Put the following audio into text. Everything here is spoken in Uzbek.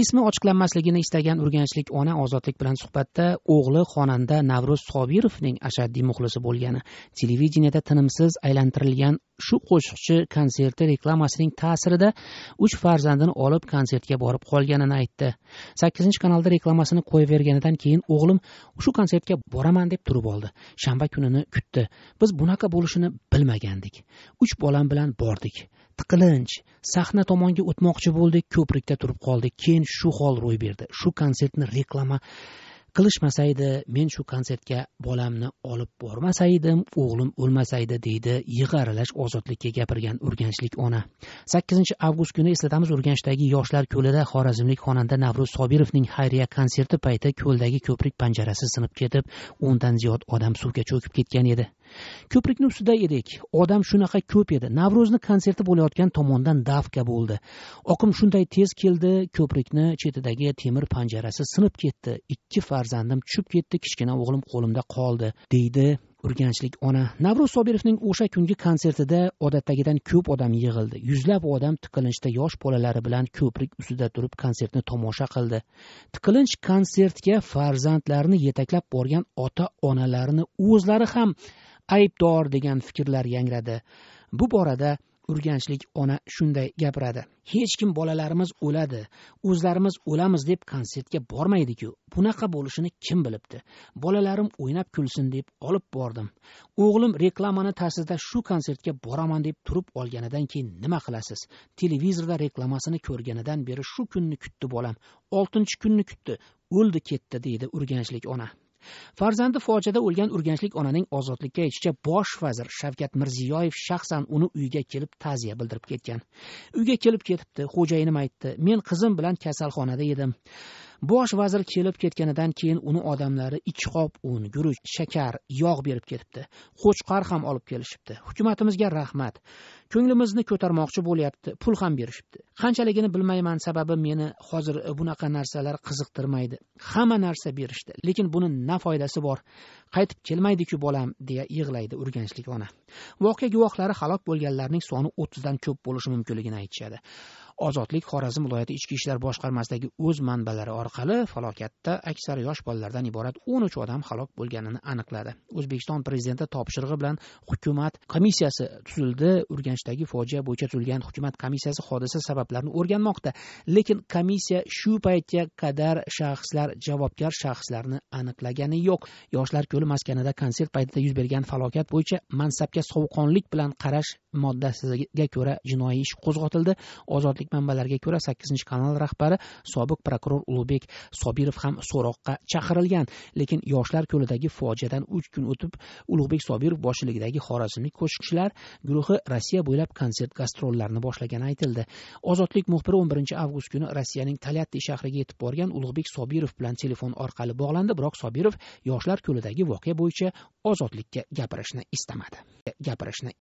ismi ochiqlanmasligini istagan urganchlik ona ozodlik bilan suhbatda o'g'li xonanda navro'z sobirovning ashaddiy muxlisi bo'lgani televideniyada tinimsiz aylantirilgan shu qo'shiqchi konserti reklamasining ta'sirida uch farzandini olib konsertga borib qolganini aytdi sakkizinchi kanalda reklamasini qo'yib berganidan keyin o'g'lim shu konsertga boraman deb turib oldi shanba kunini kutdi biz bunaqa bo'lishini bilmagandik uch bolam bilan bordik tiqilinch sahna tomonga o'tmoqchi bo'ldik ko'prikda turib qoldik keyin shu hol ro'y berdi shu konsertni reklama qilishmasa edi men shu konsertga bolamni olib bormasa edim o'g'lim o'lmasa edi deydi yig'i aralash ozodlikka gapirgan urganchlik ona sakkizinchi avgust kuni eslatamiz urganchdagi yoshlar ko'lida xorazmlik xonanda navruz sobirovning xayriya konserti payti ko'ldagi ko'prik panjarasi sinib ketib o'ndan ziyod odam suvga cho'kib ketgan edi ko'prikni ustida edik odam shunaqa ko'p edi navro'zni konserti bo'layotgan tomondan davka bo'ldi oqim shunday tez keldi ko'prikni chetidagi temir panjarasi sinib ketdi ikki farzandim tushib ketdi kichkina o'g'lim qo'limda qoldi deydi urganchlik ona navro'z sobirovning o'sha kungi konsertida odatdagidan ko'p odam yig'ildi yuzlab odam tiqilinchda yosh bolalari bilan ko'prik ustida turib konsertni tomosha qildi tiqilinch konsertga farzandlarini yetaklab borgan ota onalarni o'zlari ham aybdor degan fikrlar yangradi bu borada urganchlik ona shunday gapiradi hech kim bolalarimiz o'ladi o'zlarimiz o'lamiz deb konsertga bormaydiku bunaqa bo'lishini kim bilibdi bolalarim o'ynab kulsin deb olib bordim o'g'lim reklamani ta'sirida shu konsertga boraman deb turib olganidan keyin nima qilasiz televizorda reklamasini ko'rganidan beri shu kunni kutdi bolam oltinchi kunni kutdi o'ldi ketdi deydi urganchlik ona farzandi fojiada o'lgan urganchlik onaning ozodlikka aytishicha bosh vazir shavkat mirziyoyev shaxsan uni uyiga kelib ta'ziya bildirib ketgan uyga kelib ketibdi xo'jayinim aytdi men qizim bilan kasalxonada edim bosh vazir kelib ketganidan keyin uni odamlari ikki qop un guruch shakar yog' berib ketibdi qo'chqor ham olib kelishibdi hukumatimizga rahmat ko'nglimizni ko'tarmoqchi bo'lyapti pul ham berishibdi qanchaligini bilmayman sababi meni hozir e, bunaqa narsalar qiziqtirmaydi hamma narsa berishdi lekin buni na foydasi bor qaytib kelmaydiku bolam deya yig'laydi urganchlik ona voqea guvohlari halok bo'lganlarning soni o'ttizdan ko'p bo'lishi mumkinligini aytishadi ozodlik xorazm viloyati ichki ishlar boshqarmasidagi o'z manbalari orqali falokatda aksar yosh bolalardan iborat o'n uch odam halok bo'lganini aniqladi o'zbekiston prezidenti topshirig'i bilan hukumat komissiyasi tuzildi urganchdagi fojia bo'yicha tuzilgan hukumat komissiyasi hodisa sabablarini o'rganmoqda lekin komissiya shu paytga qadar shaxslar javobgar shaxslarni aniqlagani yo'q yoshlar ko'li maskanida konsert paytida yuz bergan falokat bo'yicha mansabga sovuqqonlik bilan qarash moddasiga ko'ra jinoiy ish qo'zg'atildi ozodlik manbalariga ko'ra sakkizinchi kanal rahbari sobiq prokuror ulug'bek sobirov ham so'roqqa chaqirilgan lekin yoshlar ko'lidagi fojiadan uch kun o'tib ulug'bek sobirov boshchiligidagi xorazmlik qo'shiqchilar guruhi rossiya bo'ylab konsert gastrollarini boshlagani aytildi ozodlik muxbiri o'n birinchi avgust kuni rossiyaning talyatti shahriga yetib borgan ulug'bek sobirov bilan telefon orqali bog'landi biroq sobirov yoshlar ko'lidagi voqea bo'yicha ozodlikka gapirishni istamadi gapirishni